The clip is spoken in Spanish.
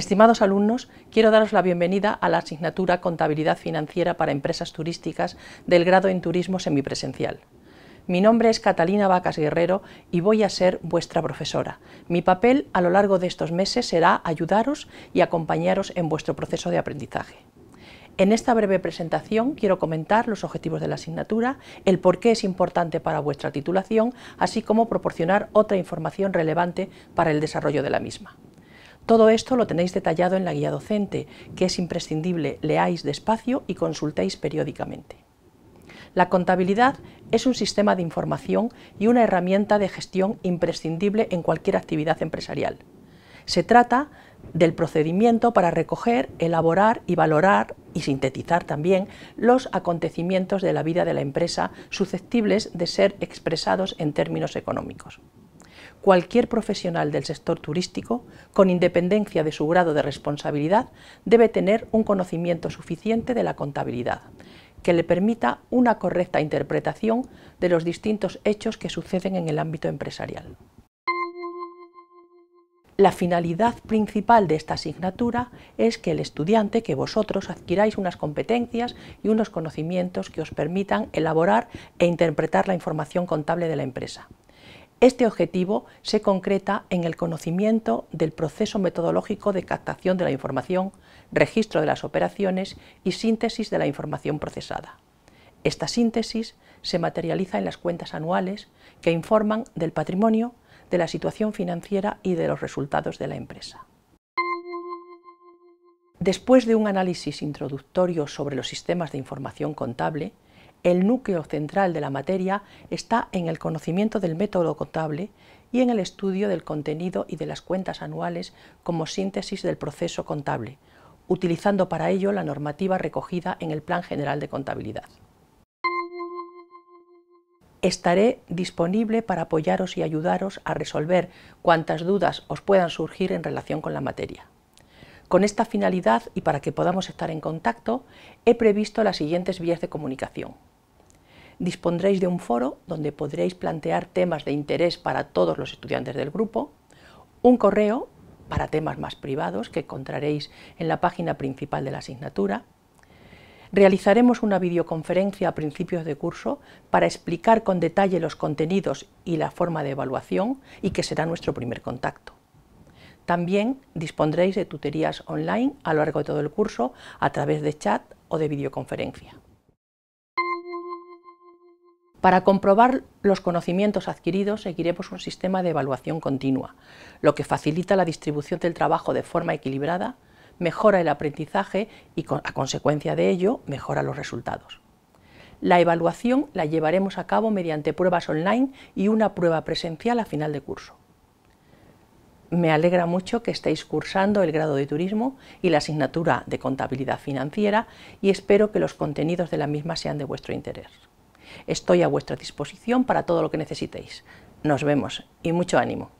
Estimados alumnos, quiero daros la bienvenida a la asignatura Contabilidad Financiera para Empresas Turísticas del grado en Turismo Semipresencial. Mi nombre es Catalina Vacas Guerrero y voy a ser vuestra profesora. Mi papel a lo largo de estos meses será ayudaros y acompañaros en vuestro proceso de aprendizaje. En esta breve presentación quiero comentar los objetivos de la asignatura, el por qué es importante para vuestra titulación, así como proporcionar otra información relevante para el desarrollo de la misma. Todo esto lo tenéis detallado en la guía docente, que es imprescindible leáis despacio y consultéis periódicamente. La contabilidad es un sistema de información y una herramienta de gestión imprescindible en cualquier actividad empresarial. Se trata del procedimiento para recoger, elaborar y valorar y sintetizar también los acontecimientos de la vida de la empresa susceptibles de ser expresados en términos económicos cualquier profesional del sector turístico, con independencia de su grado de responsabilidad, debe tener un conocimiento suficiente de la contabilidad, que le permita una correcta interpretación de los distintos hechos que suceden en el ámbito empresarial. La finalidad principal de esta asignatura es que el estudiante, que vosotros adquiráis unas competencias y unos conocimientos que os permitan elaborar e interpretar la información contable de la empresa. Este objetivo se concreta en el conocimiento del proceso metodológico de captación de la información, registro de las operaciones y síntesis de la información procesada. Esta síntesis se materializa en las cuentas anuales que informan del patrimonio, de la situación financiera y de los resultados de la empresa. Después de un análisis introductorio sobre los sistemas de información contable, el núcleo central de la materia está en el conocimiento del método contable y en el estudio del contenido y de las cuentas anuales como síntesis del proceso contable, utilizando para ello la normativa recogida en el Plan General de Contabilidad. Estaré disponible para apoyaros y ayudaros a resolver cuantas dudas os puedan surgir en relación con la materia. Con esta finalidad y para que podamos estar en contacto, he previsto las siguientes vías de comunicación dispondréis de un foro donde podréis plantear temas de interés para todos los estudiantes del grupo, un correo para temas más privados que encontraréis en la página principal de la asignatura. Realizaremos una videoconferencia a principios de curso para explicar con detalle los contenidos y la forma de evaluación y que será nuestro primer contacto. También dispondréis de tutorías online a lo largo de todo el curso a través de chat o de videoconferencia. Para comprobar los conocimientos adquiridos seguiremos pues, un sistema de evaluación continua, lo que facilita la distribución del trabajo de forma equilibrada, mejora el aprendizaje y a consecuencia de ello mejora los resultados. La evaluación la llevaremos a cabo mediante pruebas online y una prueba presencial a final de curso. Me alegra mucho que estéis cursando el grado de turismo y la asignatura de contabilidad financiera y espero que los contenidos de la misma sean de vuestro interés. Estoy a vuestra disposición para todo lo que necesitéis. Nos vemos y mucho ánimo.